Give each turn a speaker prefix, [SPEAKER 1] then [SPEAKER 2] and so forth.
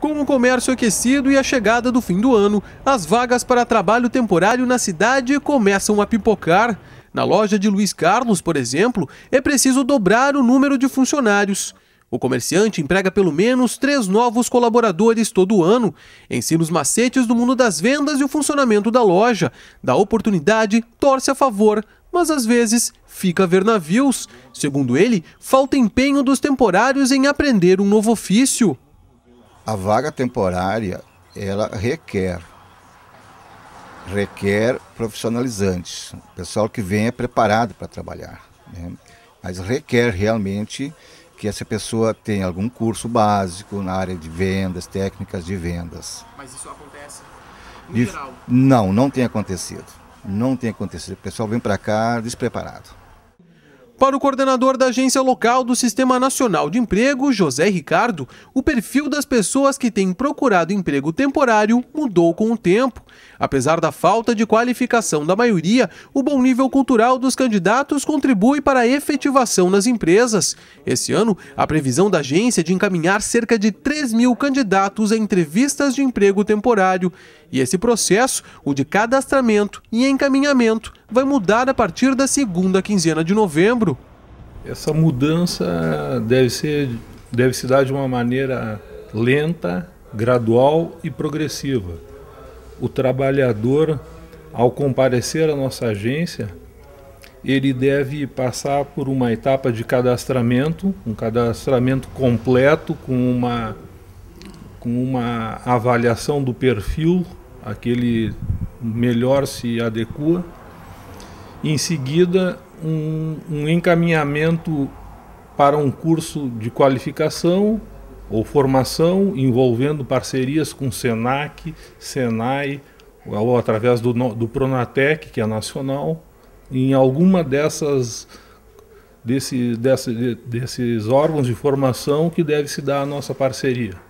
[SPEAKER 1] Com o comércio aquecido e a chegada do fim do ano, as vagas para trabalho temporário na cidade começam a pipocar. Na loja de Luiz Carlos, por exemplo, é preciso dobrar o número de funcionários. O comerciante emprega pelo menos três novos colaboradores todo ano, ensina os macetes do mundo das vendas e o funcionamento da loja, dá oportunidade, torce a favor, mas às vezes fica a ver navios. Segundo ele, falta empenho dos temporários em aprender um novo ofício
[SPEAKER 2] a vaga temporária ela requer requer profissionalizantes, pessoal que venha preparado para trabalhar, né? mas requer realmente que essa pessoa tenha algum curso básico na área de vendas, técnicas de vendas.
[SPEAKER 1] Mas isso acontece
[SPEAKER 2] no geral? Não, não tem acontecido, não tem acontecido. O pessoal vem para cá despreparado.
[SPEAKER 1] Para o coordenador da agência local do Sistema Nacional de Emprego, José Ricardo, o perfil das pessoas que têm procurado emprego temporário mudou com o tempo. Apesar da falta de qualificação da maioria, o bom nível cultural dos candidatos contribui para a efetivação nas empresas. Esse ano, a previsão da agência é de encaminhar cerca de 3 mil candidatos a entrevistas de emprego temporário. E esse processo, o de cadastramento e encaminhamento, vai mudar a partir da segunda quinzena de novembro.
[SPEAKER 3] Essa mudança deve, ser, deve se dar de uma maneira lenta, gradual e progressiva o trabalhador, ao comparecer à nossa agência, ele deve passar por uma etapa de cadastramento, um cadastramento completo com uma, com uma avaliação do perfil, aquele melhor se adequa. Em seguida, um, um encaminhamento para um curso de qualificação ou formação envolvendo parcerias com Senac, Senai, ou através do, do Pronatec, que é nacional, em alguma dessas desse, desse, desses órgãos de formação que deve se dar a nossa parceria.